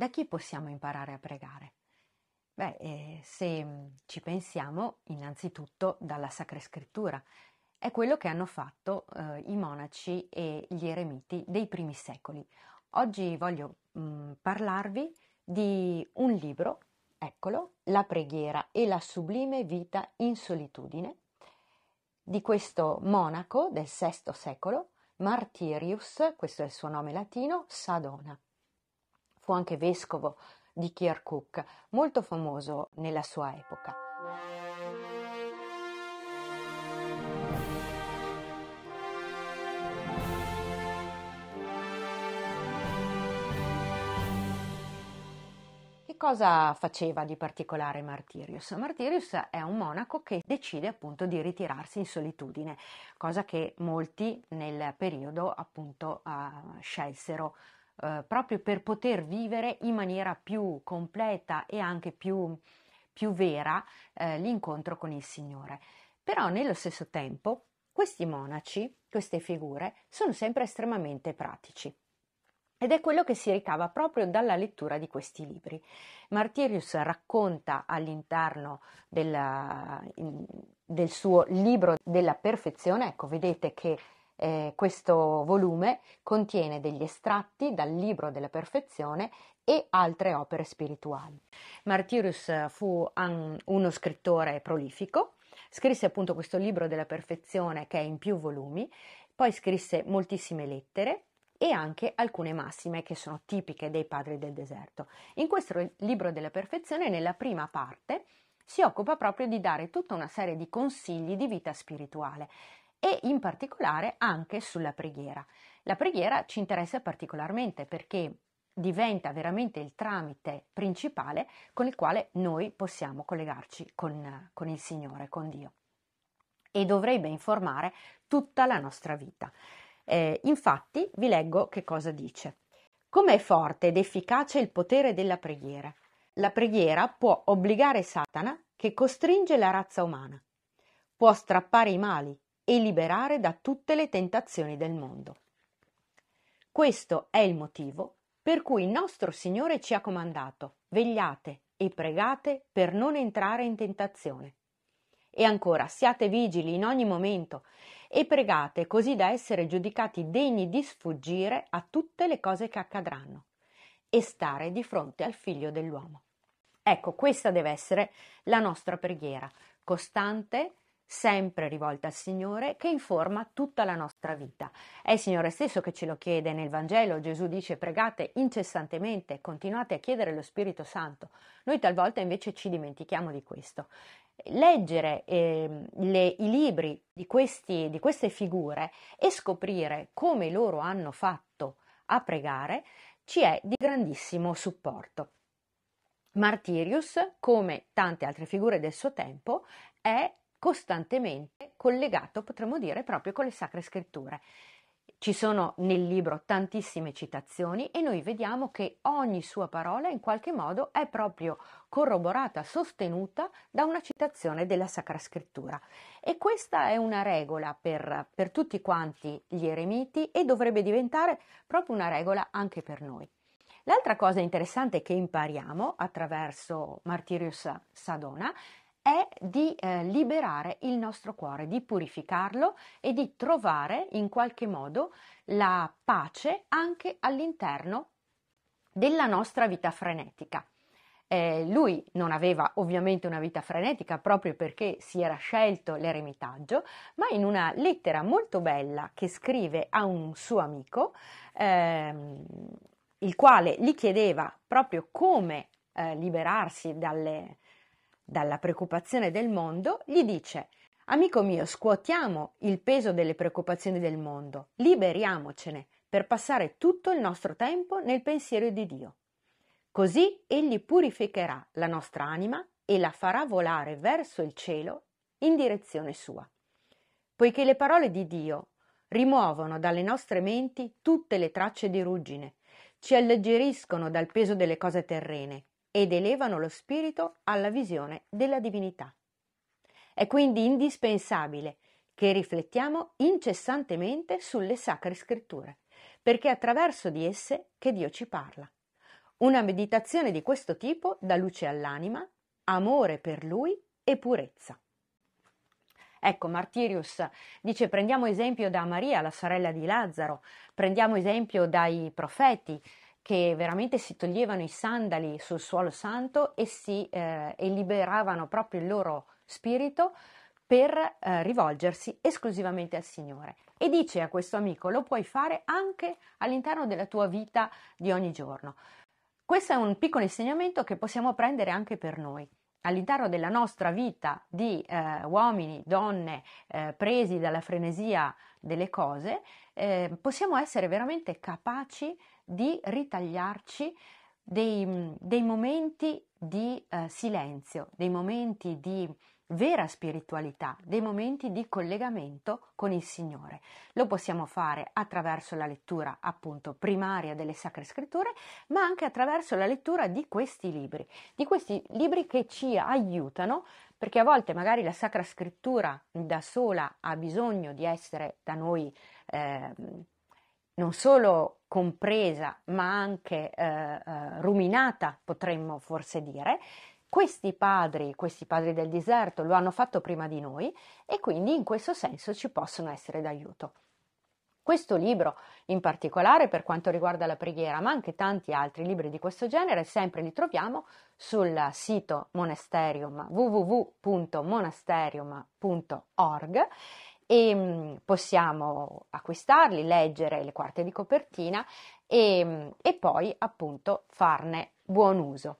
Da chi possiamo imparare a pregare? Beh, eh, se mm, ci pensiamo, innanzitutto dalla Sacra Scrittura. È quello che hanno fatto eh, i monaci e gli eremiti dei primi secoli. Oggi voglio mh, mm, parlarvi di un libro, eccolo, La preghiera e la sublime vita in solitudine, di questo monaco del VI secolo, Martirius, questo è il suo nome latino, Sadona fu anche vescovo di Kirkuk, molto famoso nella sua epoca. Che cosa faceva di particolare Martirius? Martirius è un monaco che decide appunto di ritirarsi in solitudine, cosa che molti nel periodo appunto uh, scelsero eh, proprio per poter vivere in maniera più completa e anche più, più vera eh, l'incontro con il Signore. Però nello stesso tempo questi monaci, queste figure, sono sempre estremamente pratici. Ed è quello che si ricava proprio dalla lettura di questi libri. Martirius racconta all'interno della, del suo libro della perfezione, ecco, vedete che eh, questo volume contiene degli estratti dal libro della perfezione e altre opere spirituali. Martirius eh, fu un, uno scrittore prolifico, scrisse appunto questo libro della perfezione che è in più volumi, poi scrisse moltissime lettere e anche alcune massime che sono tipiche dei padri del deserto. In questo libro della perfezione, nella prima parte, si occupa proprio di dare tutta una serie di consigli di vita spirituale e in particolare anche sulla preghiera. La preghiera ci interessa particolarmente perché diventa veramente il tramite principale con il quale noi possiamo collegarci con, con il Signore, con Dio e dovrebbe informare tutta la nostra vita. Eh, infatti vi leggo che cosa dice. Com'è forte ed efficace il potere della preghiera? La preghiera può obbligare Satana che costringe la razza umana, può strappare i mali, e liberare da tutte le tentazioni del mondo. Questo è il motivo per cui il nostro Signore ci ha comandato vegliate e pregate per non entrare in tentazione. E ancora, siate vigili in ogni momento e pregate così da essere giudicati degni di sfuggire a tutte le cose che accadranno e stare di fronte al figlio dell'uomo. Ecco, questa deve essere la nostra preghiera, costante, sempre rivolta al Signore, che informa tutta la nostra vita. È il Signore stesso che ce lo chiede nel Vangelo. Gesù dice pregate incessantemente, continuate a chiedere lo Spirito Santo. Noi talvolta invece ci dimentichiamo di questo. Leggere eh, le, i libri di, questi, di queste figure e scoprire come loro hanno fatto a pregare ci è di grandissimo supporto. Martirius, come tante altre figure del suo tempo, è costantemente collegato, potremmo dire, proprio con le sacre scritture. Ci sono nel libro tantissime citazioni e noi vediamo che ogni sua parola in qualche modo è proprio corroborata, sostenuta da una citazione della Sacra Scrittura. E questa è una regola per, per tutti quanti gli eremiti e dovrebbe diventare proprio una regola anche per noi. L'altra cosa interessante che impariamo attraverso Martirius Sadona è di eh, liberare il nostro cuore, di purificarlo e di trovare in qualche modo la pace anche all'interno della nostra vita frenetica. Eh, lui non aveva ovviamente una vita frenetica proprio perché si era scelto l'eremitaggio, ma in una lettera molto bella che scrive a un suo amico, ehm, il quale gli chiedeva proprio come eh, liberarsi dalle, dalla preoccupazione del mondo, gli dice Amico mio, scuotiamo il peso delle preoccupazioni del mondo, liberiamocene per passare tutto il nostro tempo nel pensiero di Dio. Così egli purificherà la nostra anima e la farà volare verso il cielo in direzione sua. Poiché le parole di Dio rimuovono dalle nostre menti tutte le tracce di ruggine, ci alleggeriscono dal peso delle cose terrene ed elevano lo spirito alla visione della divinità. È quindi indispensabile che riflettiamo incessantemente sulle sacre scritture, perché è attraverso di esse che Dio ci parla. Una meditazione di questo tipo dà luce all'anima, amore per Lui e purezza. Ecco, Martirius dice prendiamo esempio da Maria, la sorella di Lazzaro, prendiamo esempio dai profeti, che veramente si toglievano i sandali sul suolo santo e, si, eh, e liberavano proprio il loro spirito per eh, rivolgersi esclusivamente al Signore. E dice a questo amico, lo puoi fare anche all'interno della tua vita di ogni giorno. Questo è un piccolo insegnamento che possiamo prendere anche per noi. All'interno della nostra vita di eh, uomini, donne, eh, presi dalla frenesia delle cose, eh, possiamo essere veramente capaci di ritagliarci dei, mm, dei momenti di eh, silenzio, dei momenti di vera spiritualità, dei momenti di collegamento con il Signore. Lo possiamo fare attraverso la lettura appunto primaria delle Sacre Scritture, ma anche attraverso la lettura di questi libri, di questi libri che ci aiutano, perché a volte magari la Sacra Scrittura da sola ha bisogno di essere da noi eh, non solo compresa ma anche eh, eh, ruminata, potremmo forse dire, questi padri, questi padri del deserto, lo hanno fatto prima di noi e quindi in questo senso ci possono essere d'aiuto. Questo libro, in particolare per quanto riguarda la preghiera, ma anche tanti altri libri di questo genere, sempre li troviamo sul sito monasterium www.monasterium.org e mm, possiamo acquistarli, leggere le quarte di copertina e, mm, e poi appunto farne buon uso.